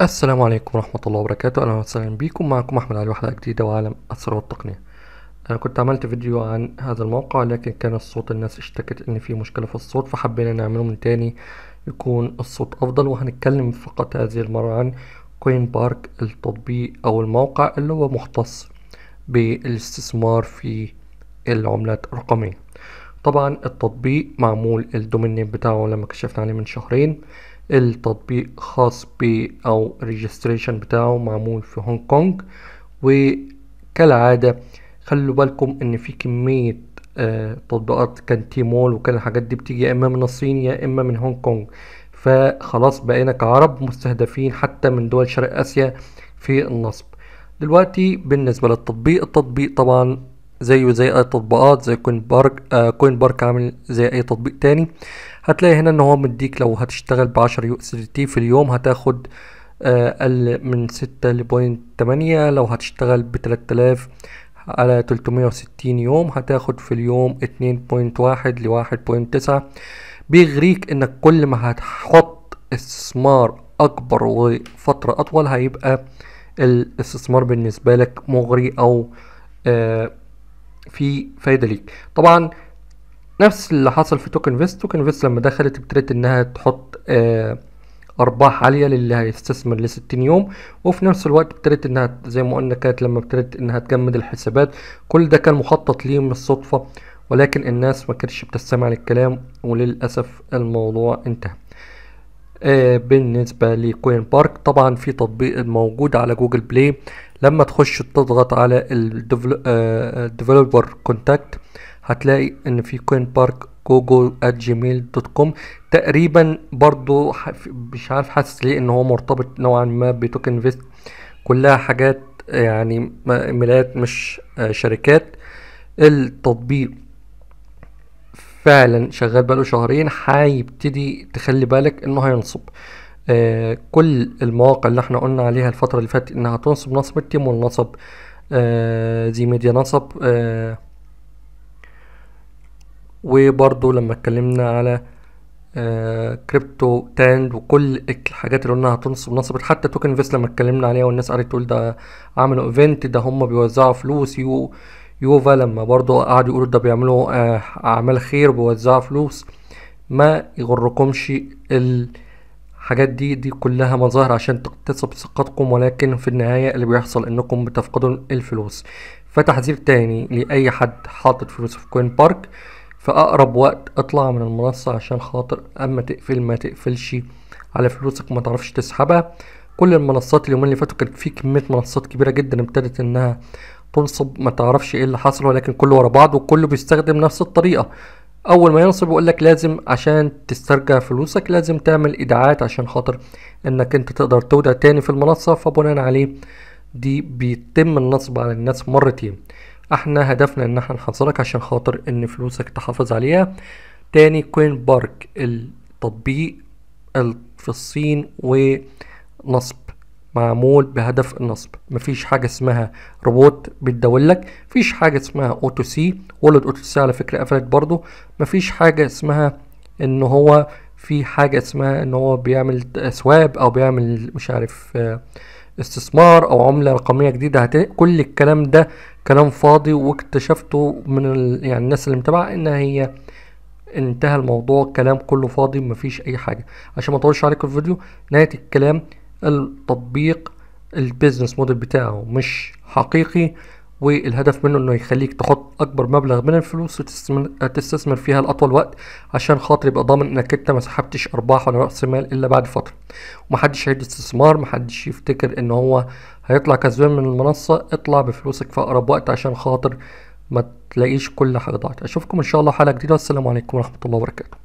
السلام عليكم ورحمة الله وبركاته أهلا وسهلا بكم معكم أحمد علي وحلقة جديدة وعالم الثروة والتقنية أنا كنت عملت فيديو عن هذا الموقع لكن كان الصوت الناس اشتكت إن في مشكلة في الصوت فحبينا نعمله من تاني يكون الصوت أفضل وهنتكلم فقط هذه المرة عن كوين بارك التطبيق أو الموقع اللي هو مختص بالاستثمار في العملات الرقمية طبعا التطبيق معمول الدومين نيم بتاعه لما كشفنا عليه من شهرين التطبيق خاص ب او ريجستريشن بتاعه معمول في هونج كونج وكالعادة خلوا بالكم ان في كمية آه، تطبيقات كان تيمول وكان الحاجات دي بتيجي يا اما من الصين يا اما من هونج كونج فخلاص بقينا كعرب مستهدفين حتى من دول شرق اسيا في النصب دلوقتي بالنسبة للتطبيق التطبيق طبعا زيه زي اي تطبيقات زي كوين بارك آه كوين بارك عامل زي اي تطبيق تاني هتلاقي هنا ان هو مديك لو هتشتغل 10 يو اس تي في اليوم هتاخد آه، اقل من ستة لبوينت تمانية لو هتشتغل ب 3000 على تلتمية وستين يوم هتاخد في اليوم اتنين بوينت واحد لواحد بوينت تسعة بيغريك انك كل ما هتحط استثمار اكبر وفترة اطول هيبقى الاستثمار بالنسبة لك مغري او آه في فايده ليك طبعا نفس اللي حصل في توكن فيست توكن فيست لما دخلت ابتدت انها تحط آه، ارباح عاليه للي هيستثمر ل 60 يوم وفي نفس الوقت ابتدت انها زي ما قلنا كانت لما ابتدت انها تجمد الحسابات كل ده كان مخطط ليه من الصدفه ولكن الناس ما كانتش بتستمع للكلام وللاسف الموضوع انتهى آه، بالنسبة لكوين بارك طبعا في تطبيق موجود على جوجل بلاي لما تخش تضغط على الديفلوبر كونتاكت آه، آه، هتلاقي ان في كوين بارك جوجل ات جيميل دوت كوم تقريبا برضو مش عارف حاسس ليه ان هو مرتبط نوعا ما بتوكن انفست كلها حاجات يعني ملايات مش شركات التطبيق فعلا شغال بقاله شهرين هيبتدي تخلي بالك انه هينصب آه كل المواقع اللي احنا قلنا عليها الفترة اللي فاتت انها تنصب نصب التيمون نصب آه زي ميديا نصب آه وبرضو لما اتكلمنا على آه كريبتو تاند وكل الحاجات اللي قلنا هتنصب نصبت حتى توكن فيس لما اتكلمنا عليها والناس قعدت تقول ده عملوا ايفنت ده هم بيوزعوا فلوس يو يوفا لما برضو قعدوا يقولوا ده بيعملوا آه، اعمال خير بيوزعوا فلوس ما يغركمش الحاجات دي دي كلها مظاهر عشان تكتسب ثقتكم ولكن في النهاية اللي بيحصل انكم بتفقدوا الفلوس فتحذير تاني لأي حد حاطط فلوسه في كوين بارك في أقرب وقت اطلع من المنصة عشان خاطر أما تقفل ما تقفلش على فلوسك ما تعرفش تسحبها كل المنصات اليومين اللي فاتوا كانت في كمية منصات كبيرة جدا ابتدت انها تنصب ما تعرفش ايه اللي حصل ولكن كله ورا بعض وكله بيستخدم نفس الطريقه اول ما ينصب يقول لك لازم عشان تسترجع فلوسك لازم تعمل ايداعات عشان خاطر انك انت تقدر تودع تاني في المنصه فبناء عليه دي بيتم النصب على الناس مرتين احنا هدفنا ان احنا نحصلك عشان خاطر ان فلوسك تحافظ عليها تاني كوين بارك التطبيق في الصين ونصب معمول بهدف النصب مفيش حاجه اسمها روبوت بتداولك مفيش حاجه اسمها اوتو سي ولد اوتو سي على فكره قفلت برضه مفيش حاجه اسمها ان هو في حاجه اسمها ان هو بيعمل اسواب او بيعمل مش عارف آه، استثمار او عمله رقميه جديده هت... كل الكلام ده كلام فاضي واكتشفته من ال... يعني الناس اللي متابعه ان هي انتهى الموضوع كلام كله فاضي مفيش اي حاجه عشان ما اطولش عليكم الفيديو نهايه الكلام التطبيق البيزنس موديل بتاعه مش حقيقي والهدف منه انه يخليك تحط اكبر مبلغ من الفلوس وتستثمر فيها لاطول وقت عشان خاطر يبقى ضامن انك انت ما سحبتش ارباح ولا راس مال الا بعد فتره ومحدش هيدي استثمار محدش يفتكر ان هو هيطلع كسبان من المنصه اطلع بفلوسك في اقرب وقت عشان خاطر ما تلاقيش كل حاجه ضاعت اشوفكم ان شاء الله حلقه جديده والسلام عليكم ورحمه الله وبركاته